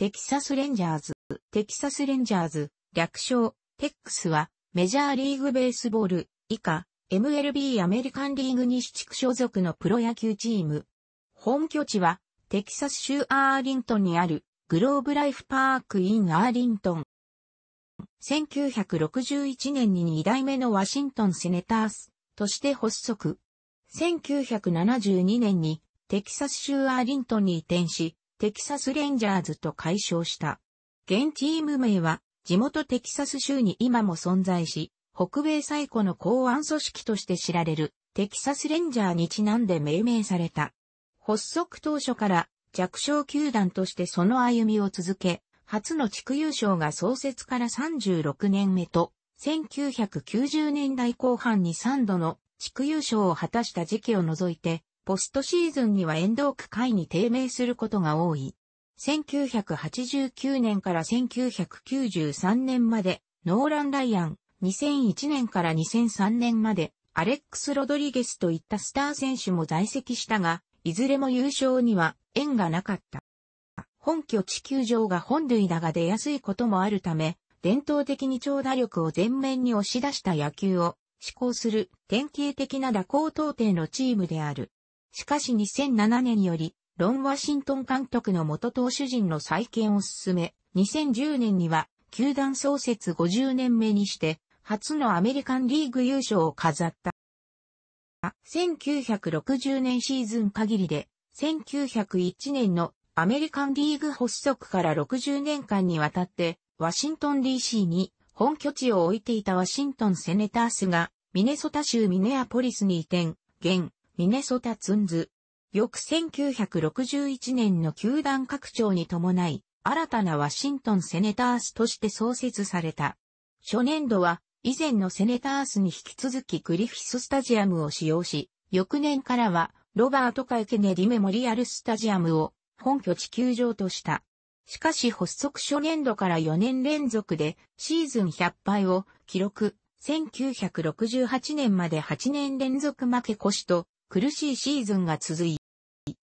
テキサスレンジャーズ、テキサスレンジャーズ、略称、テックスは、メジャーリーグベースボール、以下、MLB アメリカンリーグ西地区所属のプロ野球チーム。本拠地は、テキサス州アーリントンにある、グローブライフパークインアーリントン。1961年に2代目のワシントンセネタースとして発足。1972年にテキサス州アーリントンに移転し、テキサスレンジャーズと解消した。現チーム名は地元テキサス州に今も存在し、北米最古の公安組織として知られるテキサスレンジャーにちなんで命名された。発足当初から弱小球団としてその歩みを続け、初の地区優勝が創設から36年目と、1990年代後半に3度の地区優勝を果たした時期を除いて、ポストシーズンには遠藤区会に低迷することが多い。1989年から1993年まで、ノーラン・ライアン、2001年から2003年まで、アレックス・ロドリゲスといったスター選手も在籍したが、いずれも優勝には縁がなかった。本拠地球場が本塁打が出やすいこともあるため、伝統的に長打力を前面に押し出した野球を施行する典型的な打高到底のチームである。しかし2007年より、ロン・ワシントン監督の元投手陣の再建を進め、2010年には、球団創設50年目にして、初のアメリカンリーグ優勝を飾った。1960年シーズン限りで、1901年のアメリカンリーグ発足から60年間にわたって、ワシントン DC に本拠地を置いていたワシントンセネタースが、ミネソタ州ミネアポリスに移転、現、ミネソタツンズ。翌1961年の球団拡張に伴い、新たなワシントンセネタースとして創設された。初年度は、以前のセネタースに引き続きグリフィススタジアムを使用し、翌年からは、ロバートカイ・ケネディメモリアルスタジアムを本拠地球場とした。しかし発足初年度から4年連続でシーズン100敗を記録、1968年まで8年連続負け越しと苦しいシーズンが続い、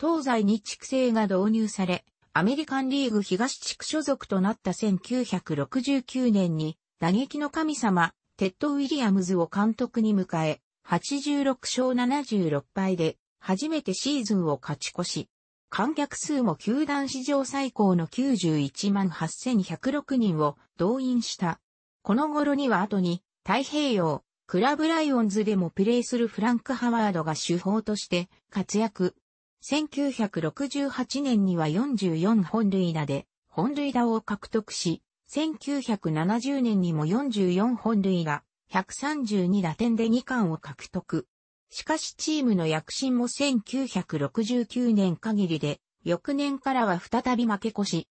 東西に地区制が導入され、アメリカンリーグ東地区所属となった1969年に、打撃の神様、テッド・ウィリアムズを監督に迎え、86勝76敗で、初めてシーズンを勝ち越し、観客数も球団史上最高の91万8106人を動員した。この頃には後に太平洋、クラブライオンズでもプレーするフランク・ハワードが主砲として活躍。1968年には44本塁打で本塁打を獲得し、1970年にも44本塁打、132打点で2冠を獲得。しかしチームの躍進も1969年限りで、翌年からは再び負け越し、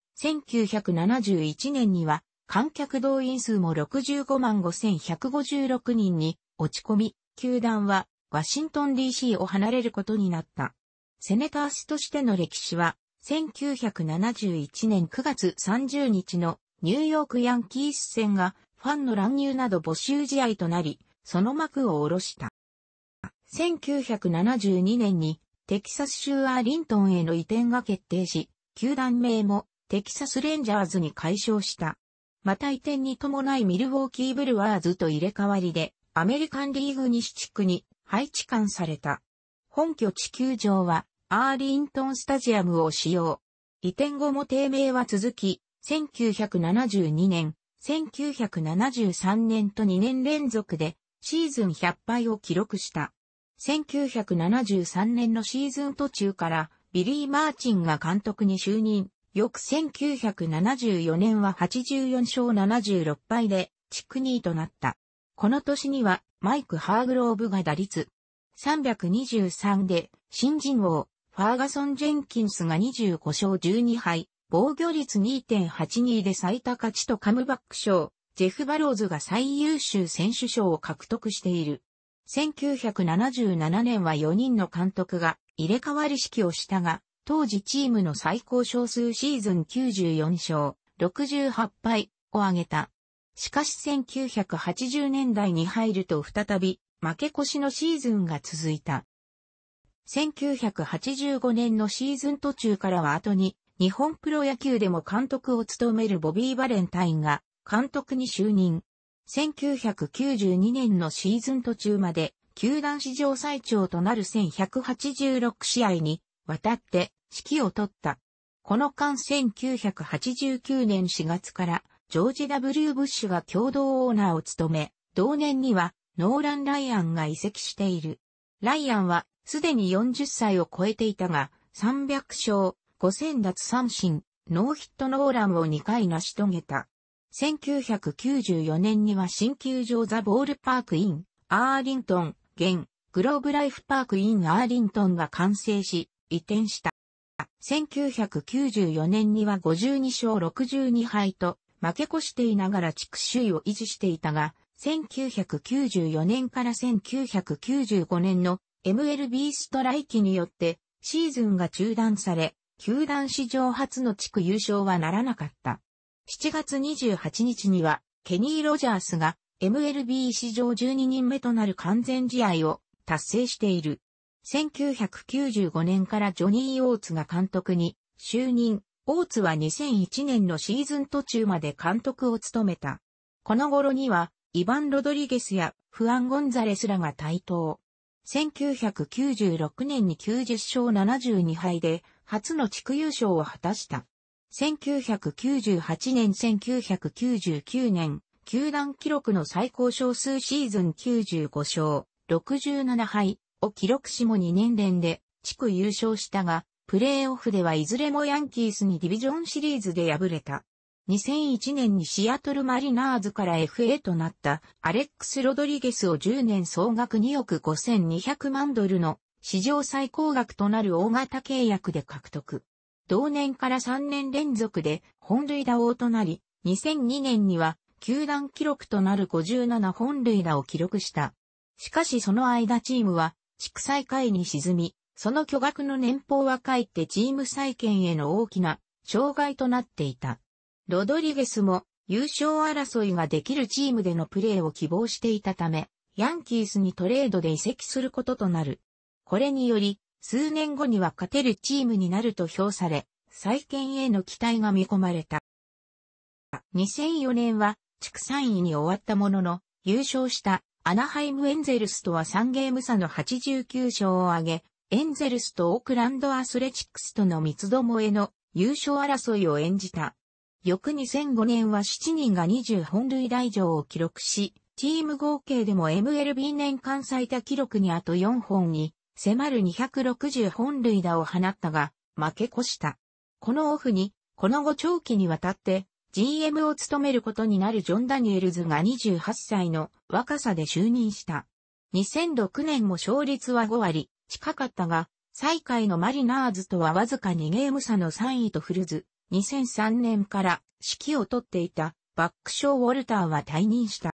1971年には観客動員数も65万5156人に落ち込み、球団はワシントン DC を離れることになった。セネタースとしての歴史は、1971年9月30日のニューヨークヤンキース戦がファンの乱入など募集試合となり、その幕を下ろした。1972年にテキサス州アーリントンへの移転が決定し、球団名もテキサスレンジャーズに解消した。また移転に伴いミルウォーキーブルワーズと入れ替わりで、アメリカンリーグ西地区に配置換された。本拠地球場は、アーリントンスタジアムを使用。移転後も低迷は続き、1972年、1973年と2年連続でシーズン100敗を記録した。1973年のシーズン途中からビリー・マーチンが監督に就任。翌1974年は84勝76敗で、地区2位となった。この年には、マイク・ハーグローブが打率323で、新人王、ファーガソン・ジェンキンスが25勝12敗、防御率2.82で最多勝ちとカムバック賞、ジェフ・バローズが最優秀選手賞を獲得している。1977年は4人の監督が入れ替わり式をしたが、当時チームの最高勝数シーズン94勝、68敗を挙げた。しかし1980年代に入ると再び負け越しのシーズンが続いた。1985年のシーズン途中からは後に日本プロ野球でも監督を務めるボビー・バレンタインが監督に就任。1992年のシーズン途中まで球団史上最長となる1186試合にわたって指揮を取った。この間1989年4月からジョージ・ W・ ブッシュが共同オーナーを務め、同年にはノーラン・ライアンが移籍している。ライアンはすでに40歳を超えていたが、300勝、5000奪三振、ノーヒットノーランを2回成し遂げた。1994年には新球場ザ・ボールパークイン、アーリントン、現、グローブライフパークインアーリントンが完成し、移転した。1994年には52勝62敗と、負け越していながら地区首位を維持していたが、1994年から1995年の MLB ストライキによってシーズンが中断され、球団史上初の地区優勝はならなかった。7月28日にはケニー・ロジャースが MLB 史上12人目となる完全試合を達成している。1995年からジョニー・オーツが監督に就任。オーツは2001年のシーズン途中まで監督を務めた。この頃には、イヴァン・ロドリゲスやフアン・ゴンザレスらが台頭。1996年に90勝72敗で、初の地区優勝を果たした。1998年1999年、球団記録の最高勝数シーズン95勝、67敗、を記録しも2年連で地区優勝したが、プレーオフではいずれもヤンキースにディビジョンシリーズで敗れた。2001年にシアトルマリナーズから FA となったアレックス・ロドリゲスを10年総額2億5200万ドルの史上最高額となる大型契約で獲得。同年から3年連続で本塁打王となり、2002年には球団記録となる57本塁打を記録した。しかしその間チームは地区再開に沈み、その巨額の年俸はかえってチーム再建への大きな障害となっていた。ロドリゲスも優勝争いができるチームでのプレーを希望していたため、ヤンキースにトレードで移籍することとなる。これにより、数年後には勝てるチームになると評され、再建への期待が見込まれた。2004年は地区3位に終わったものの、優勝したアナハイムエンゼルスとは3ゲーム差の89勝を挙げ、エンゼルスとオークランドアスレチックスとの三つどもえの優勝争いを演じた。翌2005年は7人が20本塁打以上を記録し、チーム合計でも MLB 年間最多記録にあと4本に迫る260本塁打を放ったが、負け越した。このオフに、この後長期にわたって、GM を務めることになるジョン・ダニエルズが28歳の若さで就任した。2006年も勝率は5割、近かったが、最下位のマリナーズとはわずか2ゲーム差の3位と振るず、2003年から指揮を取っていたバックショー・ウォルターは退任した。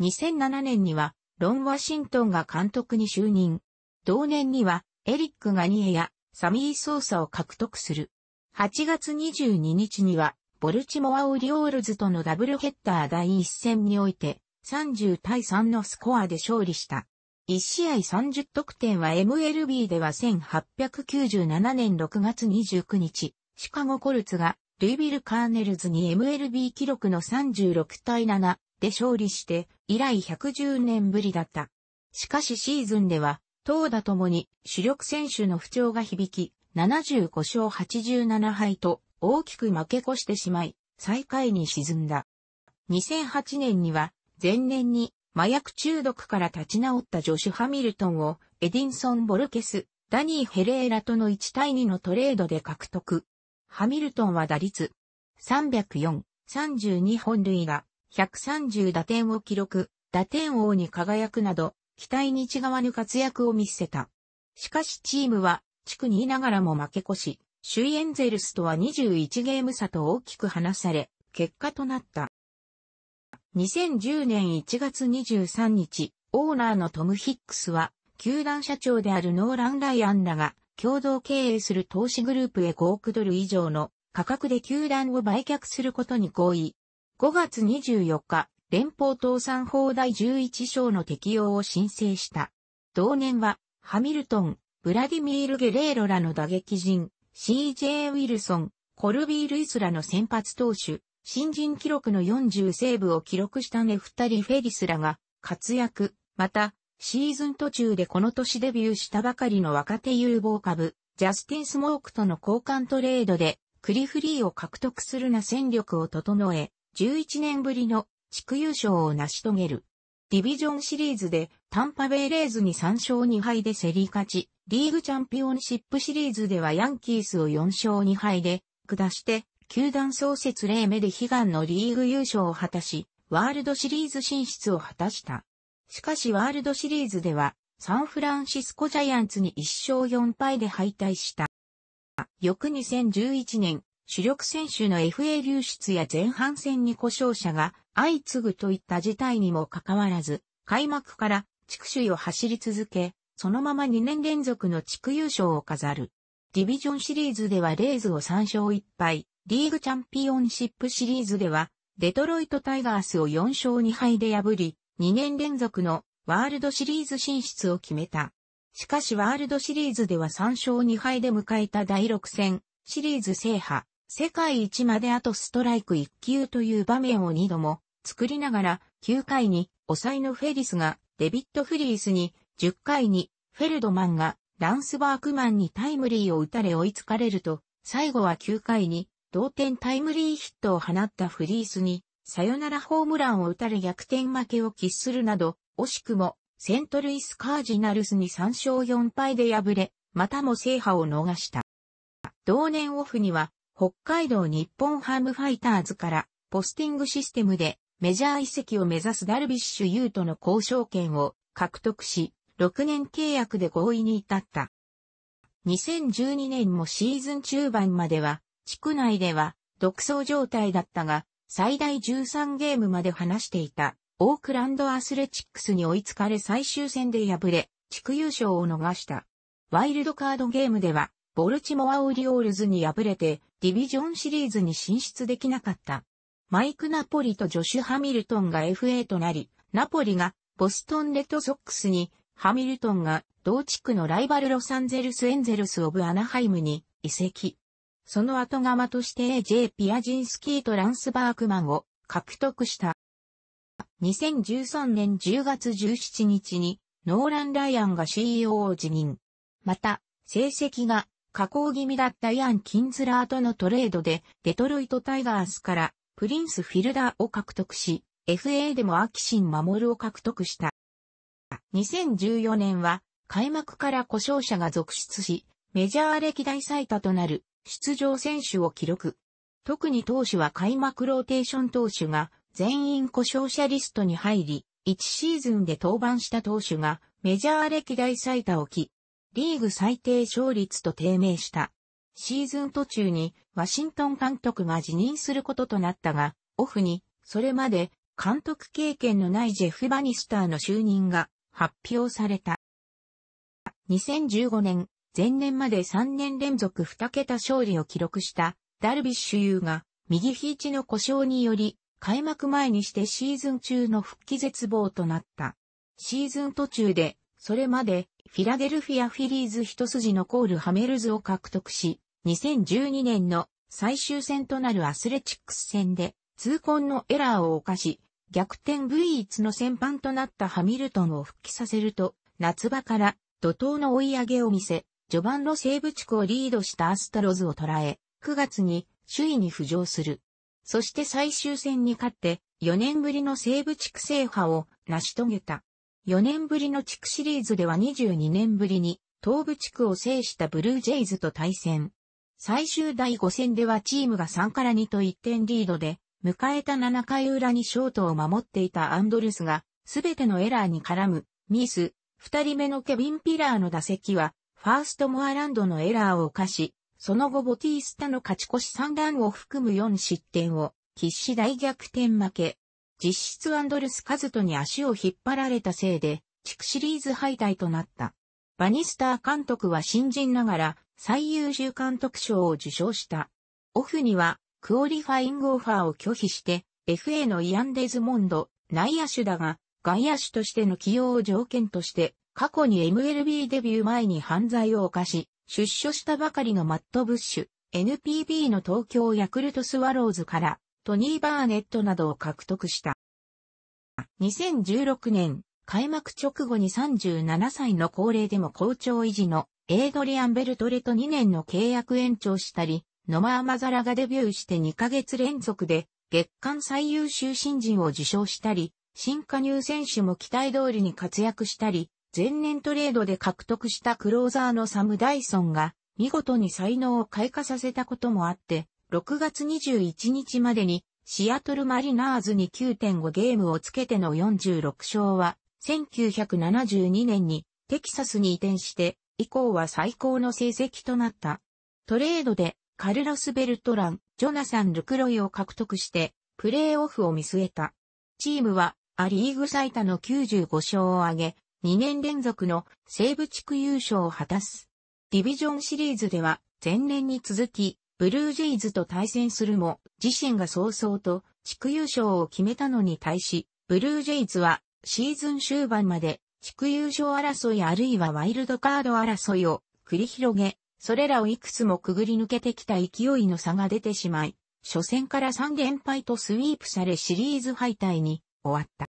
2007年にはロン・ワシントンが監督に就任。同年にはエリック・ガニエやサミー・ソーサを獲得する。8月22日にはボルチモア・オリオールズとのダブルヘッダー第1戦において、30対3のスコアで勝利した。1試合30得点は MLB では1897年6月29日、シカゴコルツがルイビル・カーネルズに MLB 記録の36対7で勝利して、以来110年ぶりだった。しかしシーズンでは、投打ともに主力選手の不調が響き、75勝87敗と大きく負け越してしまい、最下位に沈んだ。2008年には、前年に麻薬中毒から立ち直ったジョシュ・ハミルトンをエディンソン・ボルケス、ダニー・ヘレーラとの1対2のトレードで獲得。ハミルトンは打率304、32本塁打、130打点を記録、打点王に輝くなど、期待に違わぬ活躍を見せた。しかしチームは、地区にいながらも負け越し、首位エンゼルスとは21ゲーム差と大きく離され、結果となった。2010年1月23日、オーナーのトム・ヒックスは、球団社長であるノーラン・ライアンらが、共同経営する投資グループへ5億ドル以上の価格で球団を売却することに合意。5月24日、連邦倒産法第11章の適用を申請した。同年は、ハミルトン、ブラディミール・ゲレーロらの打撃陣、CJ ウィルソン、コルビー・ルイスらの先発投手、新人記録の40セーブを記録したネフタリ・フェリスらが活躍、また、シーズン途中でこの年デビューしたばかりの若手有望株、ジャスティン・スモークとの交換トレードで、クリフリーを獲得するな戦力を整え、11年ぶりの地区優勝を成し遂げる。ディビジョンシリーズでタンパベイレーズに3勝2敗で競り勝ち、リーグチャンピオンシップシリーズではヤンキースを4勝2敗で下して、球団創設0目で悲願のリーグ優勝を果たし、ワールドシリーズ進出を果たした。しかしワールドシリーズでは、サンフランシスコジャイアンツに1勝4敗で敗退した。翌2011年、主力選手の FA 流出や前半戦に故障者が相次ぐといった事態にもかかわらず、開幕から地区首位を走り続け、そのまま2年連続の地区優勝を飾る。ディビジョンシリーズではレイズを3勝1敗、リーグチャンピオンシップシリーズでは、デトロイトタイガースを4勝2敗で破り、2年連続のワールドシリーズ進出を決めた。しかしワールドシリーズでは3勝2敗で迎えた第6戦、シリーズ制覇、世界一まであとストライク1球という場面を2度も作りながら、9回に抑えのフェリスがデビット・フリースに10回にフェルドマンがランスバークマンにタイムリーを打たれ追いつかれると、最後は9回に同点タイムリーヒットを放ったフリースに、サヨナラホームランを打たれ逆転負けを喫するなど、惜しくもセントルイスカージナルスに3勝4敗で敗れ、またも制覇を逃した。同年オフには、北海道日本ハムファイターズからポスティングシステムでメジャー移籍を目指すダルビッシュ優との交渉権を獲得し、6年契約で合意に至った。2012年もシーズン中盤までは、地区内では独走状態だったが、最大13ゲームまで離していた、オークランドアスレチックスに追いつかれ最終戦で敗れ、地区優勝を逃した。ワイルドカードゲームでは、ボルチモア・オリオールズに敗れて、ディビジョンシリーズに進出できなかった。マイク・ナポリとジョシュ・ハミルトンが FA となり、ナポリがボストン・レッドソックスにハミルトンが同地区のライバルロサンゼルスエンゼルスオブアナハイムに移籍。その後釜として AJ ピアジンスキーとランスバークマンを獲得した。2013年10月17日にノーラン・ライアンが CEO を辞任。また、成績が下降気味だったイアン・キンズラーとのトレードでデトロイト・タイガースからプリンス・フィルダーを獲得し、FA でもアキシン・マモルを獲得した。2014年は開幕から故障者が続出し、メジャー歴代最多となる出場選手を記録。特に投手は開幕ローテーション投手が全員故障者リストに入り、1シーズンで登板した投手がメジャー歴代最多をき、リーグ最低勝率と低迷した。シーズン途中にワシントン監督が辞任することとなったが、オフに、それまで監督経験のないジェフ・バニスターの就任が発表された。2015年、前年まで3年連続2桁勝利を記録したダルビッシュ有が右肘の故障により開幕前にしてシーズン中の復帰絶望となった。シーズン途中でそれまでフィラデルフィアフィリーズ一筋のコール・ハメルズを獲得し、2012年の最終戦となるアスレチックス戦で痛恨のエラーを犯し、逆転 V1 の先般となったハミルトンを復帰させると、夏場から怒涛の追い上げを見せ、序盤の西部地区をリードしたアスタロズを捉え、9月に首位に浮上する。そして最終戦に勝って、4年ぶりの西部地区制覇を成し遂げた。4年ぶりの地区シリーズでは22年ぶりに、東部地区を制したブルージェイズと対戦。最終第5戦ではチームが3から2と1点リードで、迎えた7回裏にショートを守っていたアンドルスが、すべてのエラーに絡む、ミス、二人目のケビン・ピラーの打席は、ファースト・モアランドのエラーを犯し、その後ボティースタの勝ち越し3段を含む4失点を、必死大逆転負け。実質アンドルス・カズトに足を引っ張られたせいで、地区シリーズ敗退となった。バニスター監督は新人ながら、最優秀監督賞を受賞した。オフには、クオリファイングオファーを拒否して、FA のイアンデズモンド、内野手だが、外野手としての起用を条件として、過去に MLB デビュー前に犯罪を犯し、出所したばかりのマット・ブッシュ、NPB の東京ヤクルトスワローズから、トニー・バーネットなどを獲得した。2016年、開幕直後に37歳の高齢でも好調維持のエイドリアン・ベルトレと2年の契約延長したり、ノマ・アマザラがデビューして2ヶ月連続で月間最優秀新人を受賞したり、新加入選手も期待通りに活躍したり、前年トレードで獲得したクローザーのサム・ダイソンが見事に才能を開花させたこともあって、6月21日までにシアトルマリナーズに9.5ゲームをつけての46勝は、1972年にテキサスに移転して、以降は最高の成績となった。トレードでカルロス・ベルトラン、ジョナサン・ルクロイを獲得して、プレーオフを見据えた。チームは、ア・リーグ最多の95勝を挙げ、2年連続の西部地区優勝を果たす。ディビジョンシリーズでは、前年に続き、ブルージェイズと対戦するも、自身が早々と地区優勝を決めたのに対し、ブルージェイズはシーズン終盤まで地区優勝争いあるいはワイルドカード争いを繰り広げ、それらをいくつもくぐり抜けてきた勢いの差が出てしまい、初戦から3連敗とスイープされシリーズ敗退に終わった。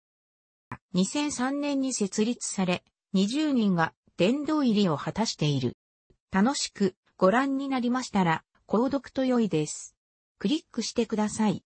2003年に設立され、20人が殿堂入りを果たしている。楽しくご覧になりましたら、購読と良いです。クリックしてください。